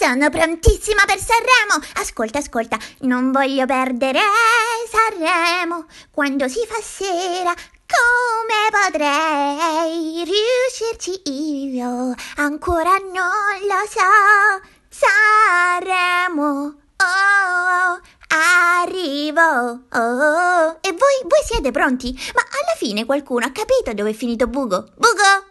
Sono prontissima per Sanremo! Ascolta, ascolta, non voglio perdere Sanremo. Quando si fa sera, come potrei riuscirci io? Ancora non lo so. Sanremo, oh, oh oh arrivo. Oh, oh. E voi, voi siete pronti? Ma alla fine qualcuno ha capito dove è finito Bugo? Bugo!